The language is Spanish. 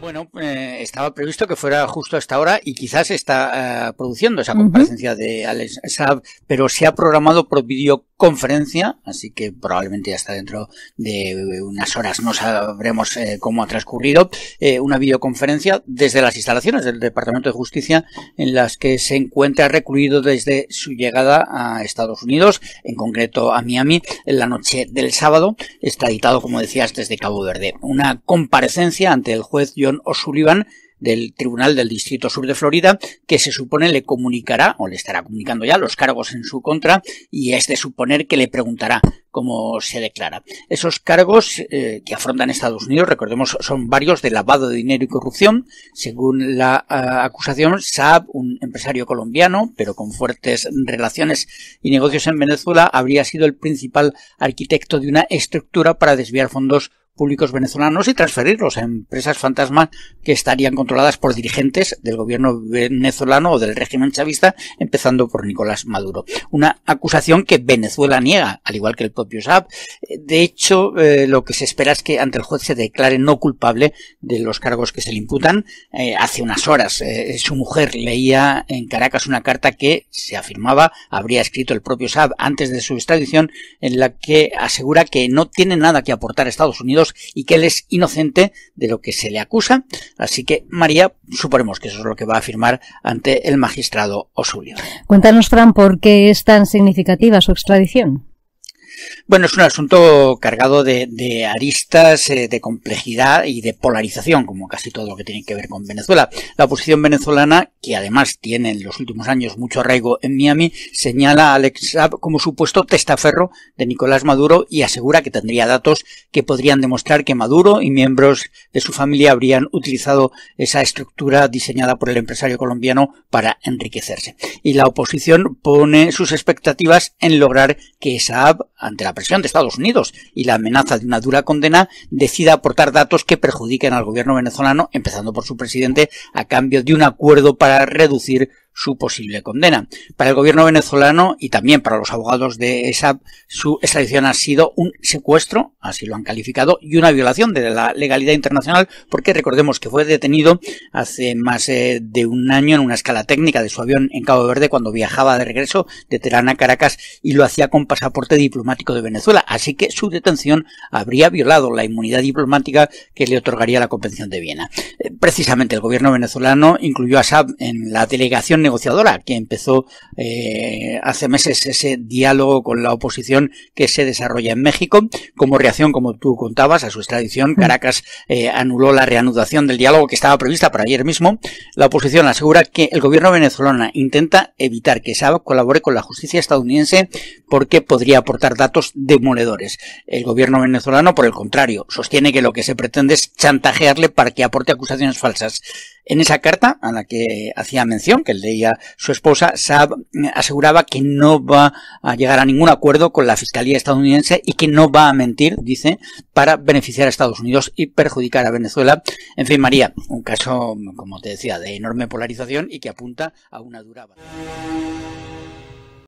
Bueno, eh, estaba previsto que fuera justo hasta ahora y quizás está eh, produciendo esa comparecencia de Alex Saab, pero se ha programado por video conferencia, así que probablemente ya está dentro de unas horas no sabremos eh, cómo ha transcurrido, eh, una videoconferencia desde las instalaciones del Departamento de Justicia en las que se encuentra recluido desde su llegada a Estados Unidos, en concreto a Miami, en la noche del sábado, extraditado, como decías, desde Cabo Verde. Una comparecencia ante el juez John O'Sullivan del Tribunal del Distrito Sur de Florida, que se supone le comunicará, o le estará comunicando ya, los cargos en su contra, y es de suponer que le preguntará cómo se declara. Esos cargos eh, que afrontan Estados Unidos, recordemos, son varios de lavado de dinero y corrupción. Según la ah, acusación, Saab, un empresario colombiano, pero con fuertes relaciones y negocios en Venezuela, habría sido el principal arquitecto de una estructura para desviar fondos públicos venezolanos y transferirlos a empresas fantasmas que estarían controladas por dirigentes del gobierno venezolano o del régimen chavista, empezando por Nicolás Maduro. Una acusación que Venezuela niega, al igual que el propio Saab. De hecho, eh, lo que se espera es que ante el juez se declare no culpable de los cargos que se le imputan. Eh, hace unas horas eh, su mujer leía en Caracas una carta que se afirmaba habría escrito el propio Saab antes de su extradición en la que asegura que no tiene nada que aportar a Estados Unidos y que él es inocente de lo que se le acusa. Así que María, suponemos que eso es lo que va a afirmar ante el magistrado Osulio. Cuéntanos, Fran, por qué es tan significativa su extradición. Bueno, es un asunto cargado de, aristas, eh, de complejidad y de polarización, como casi todo lo que tiene que ver con Venezuela. La oposición venezolana, que además tiene en los últimos años mucho arraigo en Miami, señala a Alex Saab como supuesto testaferro de Nicolás Maduro y asegura que tendría datos que podrían demostrar que Maduro y miembros de su familia habrían utilizado esa estructura diseñada por el empresario colombiano para enriquecerse. Y la oposición pone sus expectativas en lograr que Saab ante la presión de Estados Unidos y la amenaza de una dura condena, decida aportar datos que perjudiquen al gobierno venezolano, empezando por su presidente, a cambio de un acuerdo para reducir su posible condena. Para el gobierno venezolano y también para los abogados de esa, su extradición ha sido un secuestro, así lo han calificado, y una violación de la legalidad internacional, porque recordemos que fue detenido hace más eh, de un año en una escala técnica de su avión en Cabo Verde cuando viajaba de regreso de Terán a Caracas y lo hacía con pasaporte diplomático de Venezuela. Así que su detención habría violado la inmunidad diplomática que le otorgaría la Convención de Viena. Eh, precisamente el gobierno venezolano incluyó a Saab en la delegación negociadora que empezó eh, hace meses ese diálogo con la oposición que se desarrolla en México. Como reacción, como tú contabas, a su extradición, mm. Caracas eh, anuló la reanudación del diálogo que estaba prevista para ayer mismo. La oposición asegura que el gobierno venezolano intenta evitar que Saab colabore con la justicia estadounidense porque podría aportar datos demoledores. El gobierno venezolano, por el contrario, sostiene que lo que se pretende es chantajearle para que aporte acusaciones falsas. En esa carta a la que hacía mención, que leía su esposa, Saab eh, aseguraba que no va a llegar a ningún acuerdo con la Fiscalía estadounidense y que no va a mentir, dice, para beneficiar a Estados Unidos y perjudicar a Venezuela. En fin, María, un caso, como te decía, de enorme polarización y que apunta a una dura